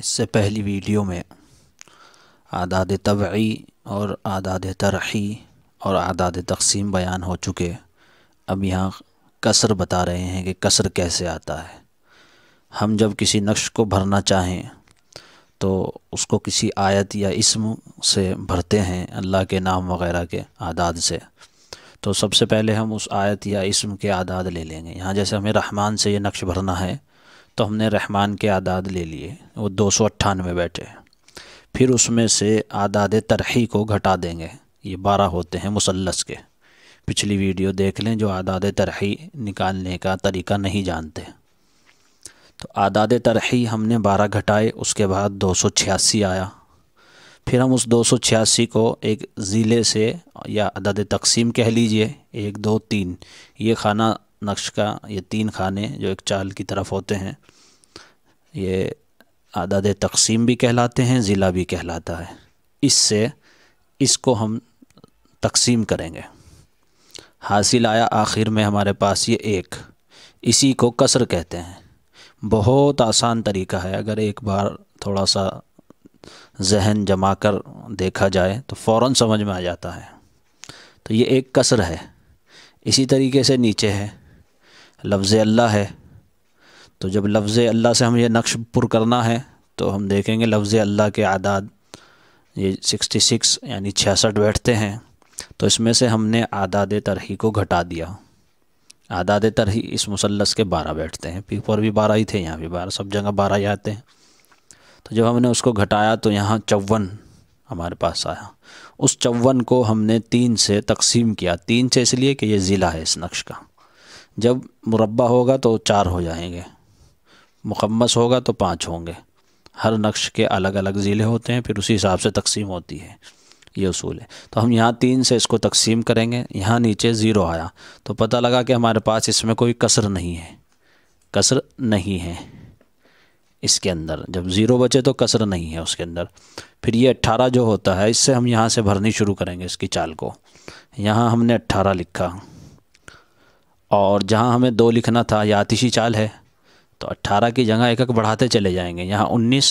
इससे पहली वीडियो में आदाद तबी और आदाद तरही और आदाद तकसीम बयान हो चुके अब यहाँ कसर बता रहे हैं कि कसर कैसे आता है हम जब किसी नक्श को भरना चाहें तो उसको किसी आयत या इसम से भरते हैं अल्लाह के नाम वगैरह के आदाद से तो सबसे पहले हम उस आयत या इसम के आदाद ले लेंगे यहाँ जैसे हमें रहमान से ये नक्श भरना है तो हमने रहमान के आदाद ले लिए वो दो सौ अट्ठानवे बैठे फिर उसमें से आदाद तरही को घटा देंगे ये बारह होते हैं मुसलस के पिछली वीडियो देख लें जो आदाद तरही निकालने का तरीका नहीं जानते तो आदाद तरही हमने बारह घटाए उसके बाद दो सौ छियासी आया फिर हम उस दो सौ छियासी को एक ज़िले से या आदाद तकसीम कह लीजिए एक दो तीन ये खाना नक्श का ये तीन खाने जो एक चाल की तरफ होते हैं ये आदाद तकसीम भी कहलाते हैं ज़िला भी कहलाता है इससे इसको हम तकसीम करेंगे हासिल आया आखिर में हमारे पास ये एक इसी को कसर कहते हैं बहुत आसान तरीका है अगर एक बार थोड़ा सा जहन जमा कर देखा जाए तो फ़ौर समझ में आ जाता है तो ये एक कसर है इसी तरीके से नीचे है लफ्ज़ अल्लाह है तो जब लफ्ज़ अल्लाह से हम ये नक्श पुर करना है तो हम देखेंगे लफ्ज़ अल्लाह के आदाद ये सिक्सटी सिक्स यानी छियासठ बैठते हैं तो इसमें से हमने आदाद तरही को घटा दिया आदाद तरही इस मुसलस के बारह बैठते हैं पीपर भी बारह ही थे यहाँ भी बारह सब जगह बारह ही आते हैं तो जब हमने उसको घटाया तो यहाँ चौवन हमारे पास आया उस चौवन को हमने तीन से तकसीम किया तीन से इसलिए कि ये ज़िला है इस नक्श का जब मुरबा होगा तो चार हो जाएंगे मुकम्मस होगा तो पाँच होंगे हर नक्श के अलग अलग ज़िले होते हैं फिर उसी हिसाब से तकसीम होती है ये असूल है तो हम यहाँ तीन से इसको तकसीम करेंगे यहाँ नीचे ज़ीरो आया तो पता लगा कि हमारे पास इसमें कोई कसर नहीं है कसर नहीं है इसके अंदर जब ज़ीरो बचे तो कसर नहीं है उसके अंदर फिर ये अट्ठारह जो होता है इससे हम यहाँ से भरनी शुरू करेंगे इसकी चाल को यहाँ हमने अट्ठारह लिखा और जहाँ हमें दो लिखना था या आतिशी चाल है तो अट्ठारह की जगह एक एक बढ़ाते चले जाएंगे यहाँ उन्नीस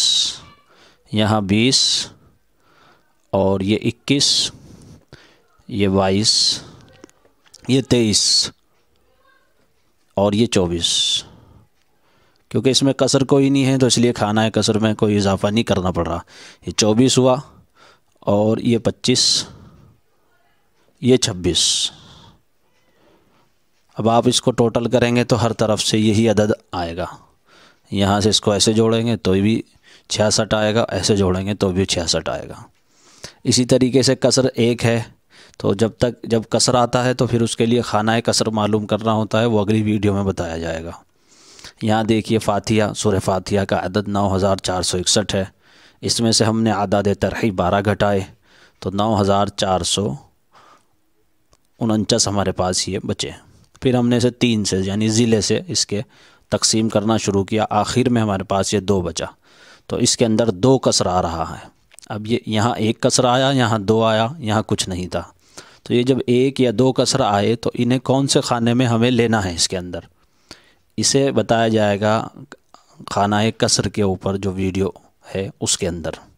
यहाँ बीस और ये इक्कीस ये बाईस ये तेईस और ये चौबीस क्योंकि इसमें कसर कोई नहीं है तो इसलिए खाना है कसर में कोई इजाफा नहीं करना पड़ रहा ये चौबीस हुआ और ये पच्चीस ये छब्बीस अब आप इसको टोटल करेंगे तो हर तरफ से यही अदद आएगा यहाँ से इसको ऐसे जोड़ेंगे तो भी छियासठ आएगा ऐसे जोड़ेंगे तो भी छियासठ आएगा इसी तरीके से कसर एक है तो जब तक जब कसर आता है तो फिर उसके लिए खाना कसर मालूम करना होता है वो अगली वीडियो में बताया जाएगा यहाँ देखिए फ़ातिया सुर फ़ातिया का अदद नौ हज़ार चार सौ इकसठ है इसमें से हमने आदाद तरही बारह घटाए तो नौ हज़ार चार सौ उनचास हमारे पास ये बचे हैं फिर हमने इसे तीन से यानी ज़िले से इसके तकसीम करना शुरू किया आखिर में हमारे पास ये दो बचा तो इसके अंदर दो कसर आ रहा है अब ये यहाँ एक कसर आया यहाँ दो आया यहाँ कुछ नहीं था तो ये जब एक या दो कसर आए तो इन्हें कौन से खाने में हमें लेना है इसके अंदर इसे बताया जाएगा खाना एक कसर के ऊपर जो वीडियो है उसके अंदर